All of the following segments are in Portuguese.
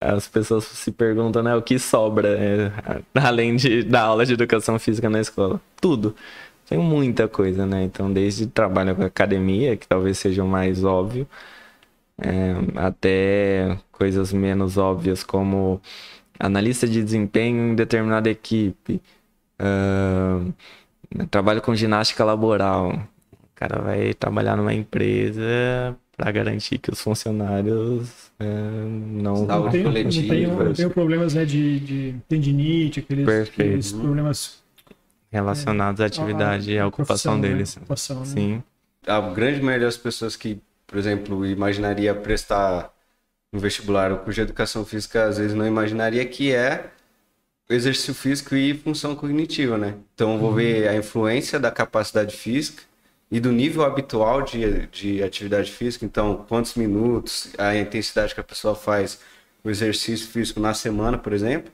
as pessoas se perguntam, né, o que sobra né, além de da aula de educação física na escola? Tudo. Tem muita coisa, né? Então, desde trabalho com academia, que talvez seja o mais óbvio, é, até coisas menos óbvias como analista de desempenho em determinada equipe, uh, trabalho com ginástica laboral. O cara vai trabalhar numa empresa para garantir que os funcionários é, não... Não, não, tem, não, tenham, problemas né, de, de tendinite, aqueles, aqueles uhum. problemas... Relacionados é, à atividade e à ocupação deles. Né? Ocupação, né? Sim. Né? A grande maioria das pessoas que, por exemplo, imaginaria prestar um vestibular ou curso de educação física, às vezes não imaginaria que é exercício físico e função cognitiva, né? Então, eu vou uhum. ver a influência da capacidade física e do nível habitual de, de atividade física, então quantos minutos, a intensidade que a pessoa faz o exercício físico na semana, por exemplo,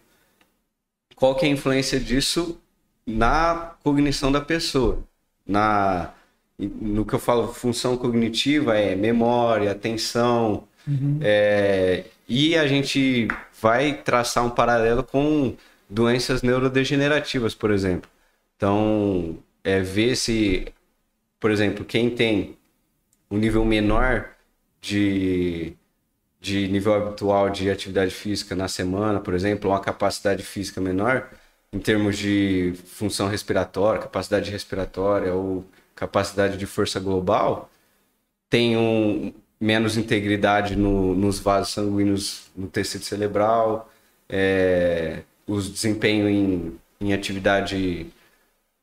qual que é a influência disso na cognição da pessoa, na no que eu falo função cognitiva é memória, atenção, uhum. é, e a gente vai traçar um paralelo com doenças neurodegenerativas, por exemplo. Então, é ver se por exemplo, quem tem um nível menor de, de nível habitual de atividade física na semana, por exemplo, uma capacidade física menor em termos de função respiratória, capacidade respiratória ou capacidade de força global, tem um, menos integridade no, nos vasos sanguíneos no tecido cerebral, é, os desempenho em, em atividade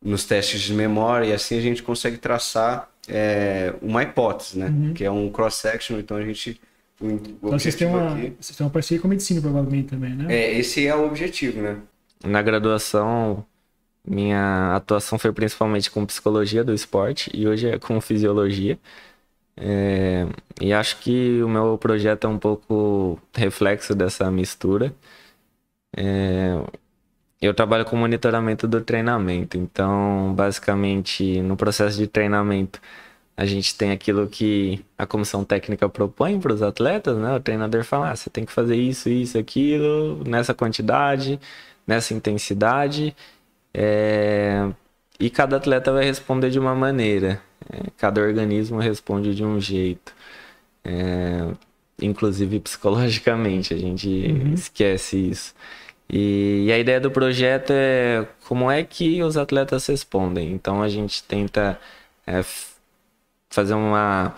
nos testes de memória, e assim a gente consegue traçar é, uma hipótese, né? Uhum. Que é um cross-section, então a gente. então vocês têm, uma, aqui... vocês têm uma parceria com medicina, provavelmente, também, né? É, esse é o objetivo, né? Na graduação, minha atuação foi principalmente com psicologia do esporte e hoje é com fisiologia. É, e acho que o meu projeto é um pouco reflexo dessa mistura. É, eu trabalho com monitoramento do treinamento. Então, basicamente, no processo de treinamento, a gente tem aquilo que a comissão técnica propõe para os atletas, né? O treinador fala: ah, você tem que fazer isso, isso, aquilo, nessa quantidade, nessa intensidade. É... E cada atleta vai responder de uma maneira, é... cada organismo responde de um jeito. É... Inclusive psicologicamente, a gente uhum. esquece isso. E, a ideia do projeto é como é que os atletas respondem. Então a gente tenta é, fazer uma,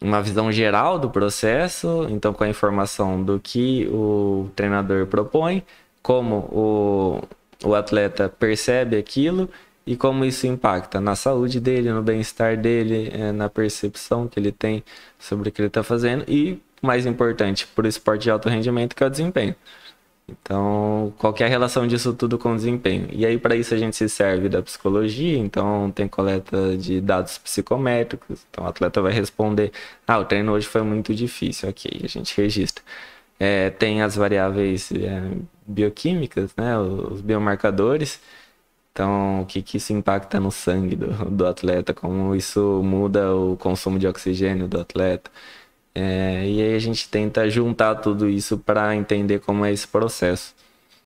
uma visão geral do processo, então com a informação do que o treinador propõe, como o, o atleta percebe aquilo e como isso impacta na saúde dele, no bem-estar dele, é, na percepção que ele tem sobre o que ele está fazendo e, mais importante, para o esporte de alto rendimento, que é o desempenho. Então, qual é a relação disso tudo com o desempenho? E aí, para isso, a gente se serve da psicologia, então tem coleta de dados psicométricos, então o atleta vai responder, ah, o treino hoje foi muito difícil, ok, a gente registra. É, tem as variáveis é, bioquímicas, né, os biomarcadores, então o que, que isso impacta no sangue do, do atleta, como isso muda o consumo de oxigênio do atleta, é, e aí a gente tenta juntar tudo isso para entender como é esse processo.